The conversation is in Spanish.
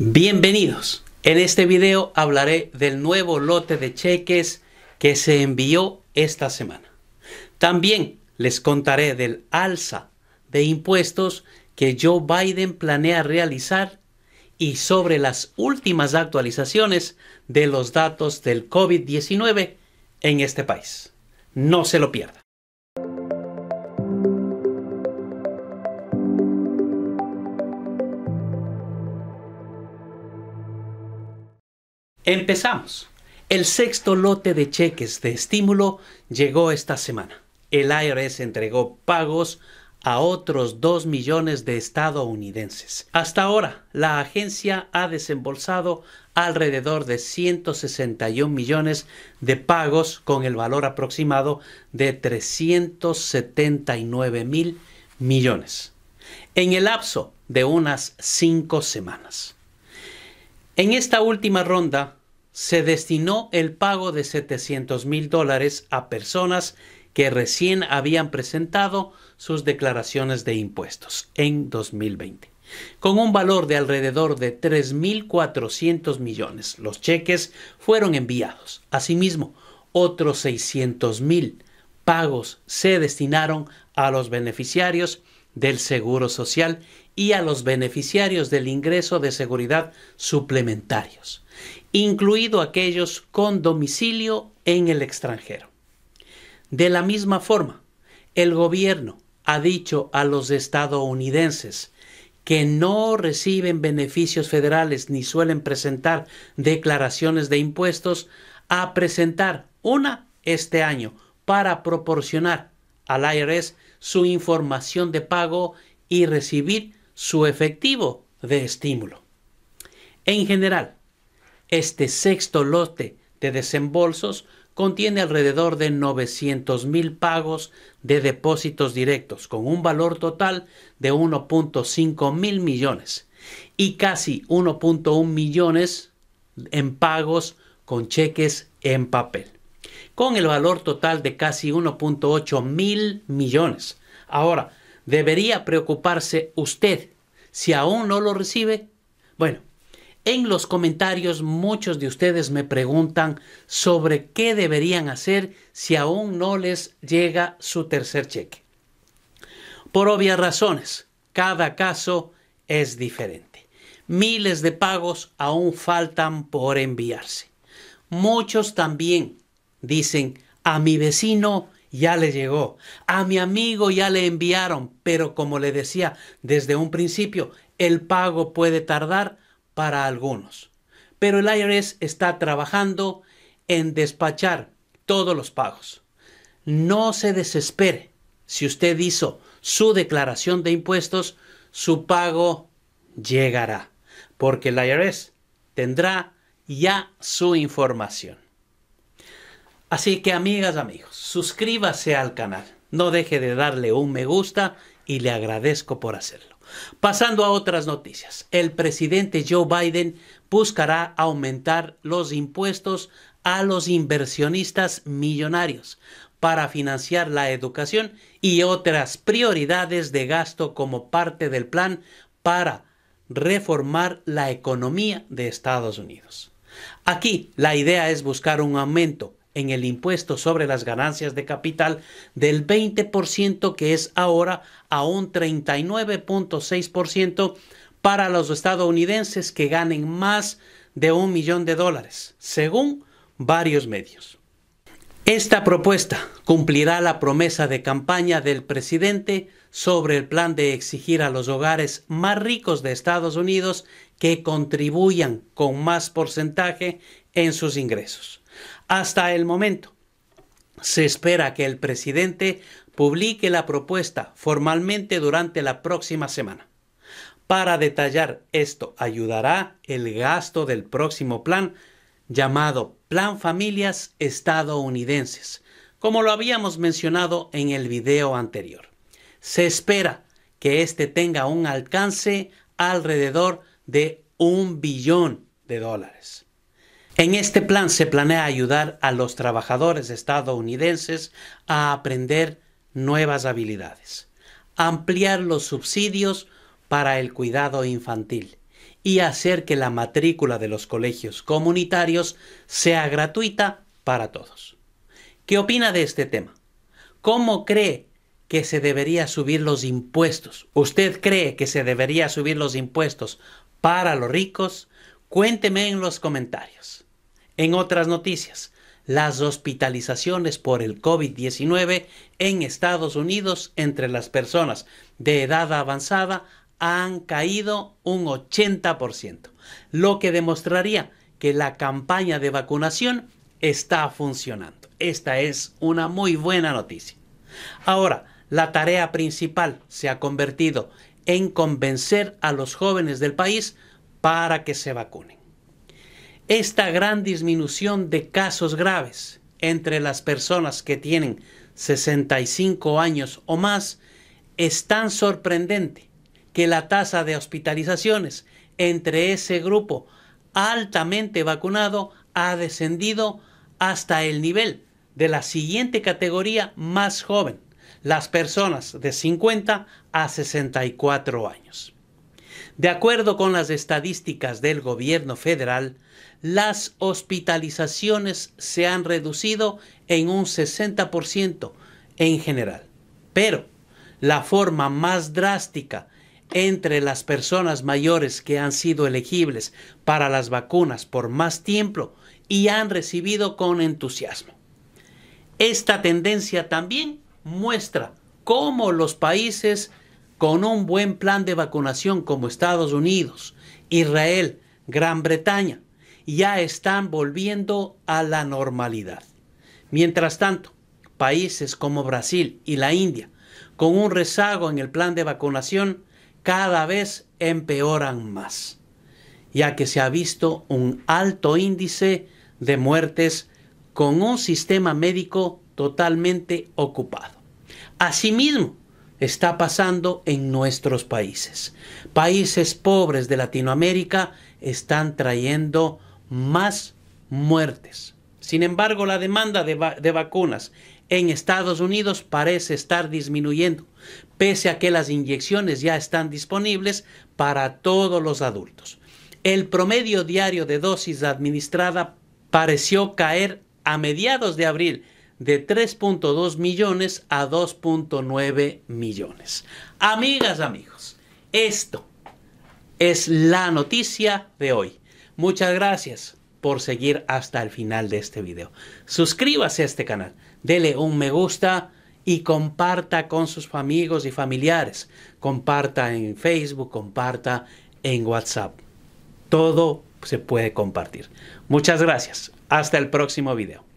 Bienvenidos. En este video hablaré del nuevo lote de cheques que se envió esta semana. También les contaré del alza de impuestos que Joe Biden planea realizar y sobre las últimas actualizaciones de los datos del COVID-19 en este país. No se lo pierda. Empezamos. El sexto lote de cheques de estímulo llegó esta semana. El IRS entregó pagos a otros 2 millones de estadounidenses. Hasta ahora, la agencia ha desembolsado alrededor de 161 millones de pagos con el valor aproximado de 379 mil millones en el lapso de unas 5 semanas. En esta última ronda, se destinó el pago de 700 mil dólares a personas que recién habían presentado sus declaraciones de impuestos en 2020. Con un valor de alrededor de 3.400 millones, los cheques fueron enviados. Asimismo, otros 600 mil pagos se destinaron a los beneficiarios del Seguro Social y a los beneficiarios del ingreso de seguridad suplementarios, incluido aquellos con domicilio en el extranjero. De la misma forma, el gobierno ha dicho a los estadounidenses que no reciben beneficios federales ni suelen presentar declaraciones de impuestos a presentar una este año para proporcionar al IRS su información de pago y recibir su efectivo de estímulo. En general, este sexto lote de desembolsos contiene alrededor de 900 mil pagos de depósitos directos, con un valor total de 1.5 mil millones y casi 1.1 millones en pagos con cheques en papel, con el valor total de casi 1.8 mil millones. Ahora, debería preocuparse usted. Si aún no lo recibe, bueno, en los comentarios muchos de ustedes me preguntan sobre qué deberían hacer si aún no les llega su tercer cheque. Por obvias razones, cada caso es diferente. Miles de pagos aún faltan por enviarse. Muchos también dicen, a mi vecino ya le llegó. A mi amigo ya le enviaron, pero como le decía desde un principio, el pago puede tardar para algunos. Pero el IRS está trabajando en despachar todos los pagos. No se desespere. Si usted hizo su declaración de impuestos, su pago llegará, porque el IRS tendrá ya su información. Así que amigas, amigos, suscríbase al canal. No deje de darle un me gusta y le agradezco por hacerlo. Pasando a otras noticias, el presidente Joe Biden buscará aumentar los impuestos a los inversionistas millonarios para financiar la educación y otras prioridades de gasto como parte del plan para reformar la economía de Estados Unidos. Aquí la idea es buscar un aumento en el impuesto sobre las ganancias de capital del 20% que es ahora a un 39.6% para los estadounidenses que ganen más de un millón de dólares, según varios medios. Esta propuesta cumplirá la promesa de campaña del presidente sobre el plan de exigir a los hogares más ricos de Estados Unidos que contribuyan con más porcentaje en sus ingresos. Hasta el momento, se espera que el presidente publique la propuesta formalmente durante la próxima semana. Para detallar esto ayudará el gasto del próximo plan llamado Plan Familias Estadounidenses, como lo habíamos mencionado en el video anterior. Se espera que este tenga un alcance alrededor de un billón de dólares. En este plan se planea ayudar a los trabajadores estadounidenses a aprender nuevas habilidades, ampliar los subsidios para el cuidado infantil y hacer que la matrícula de los colegios comunitarios sea gratuita para todos. ¿Qué opina de este tema? ¿Cómo cree que se debería subir los impuestos? ¿Usted cree que se debería subir los impuestos para los ricos? Cuénteme en los comentarios. En otras noticias, las hospitalizaciones por el COVID-19 en Estados Unidos entre las personas de edad avanzada han caído un 80%, lo que demostraría que la campaña de vacunación está funcionando. Esta es una muy buena noticia. Ahora, la tarea principal se ha convertido en convencer a los jóvenes del país para que se vacunen esta gran disminución de casos graves entre las personas que tienen 65 años o más es tan sorprendente que la tasa de hospitalizaciones entre ese grupo altamente vacunado ha descendido hasta el nivel de la siguiente categoría más joven, las personas de 50 a 64 años. De acuerdo con las estadísticas del gobierno federal, las hospitalizaciones se han reducido en un 60% en general. Pero la forma más drástica entre las personas mayores que han sido elegibles para las vacunas por más tiempo y han recibido con entusiasmo. Esta tendencia también muestra cómo los países con un buen plan de vacunación como Estados Unidos, Israel, Gran Bretaña, ya están volviendo a la normalidad. Mientras tanto, países como Brasil y la India, con un rezago en el plan de vacunación, cada vez empeoran más, ya que se ha visto un alto índice de muertes con un sistema médico totalmente ocupado. Asimismo, está pasando en nuestros países. Países pobres de Latinoamérica están trayendo más muertes. Sin embargo, la demanda de, vacunas en Estados Unidos parece estar disminuyendo, pese a que las inyecciones ya están disponibles para todos los adultos. El promedio diario de dosis administrada pareció caer a mediados de abril de 3.2 millones a 2.9 millones. Amigas, amigos, esto es la noticia de hoy. Muchas gracias por seguir hasta el final de este video. Suscríbase a este canal, dele un me gusta y comparta con sus amigos y familiares. Comparta en Facebook, comparta en WhatsApp. Todo se puede compartir. Muchas gracias. Hasta el próximo video.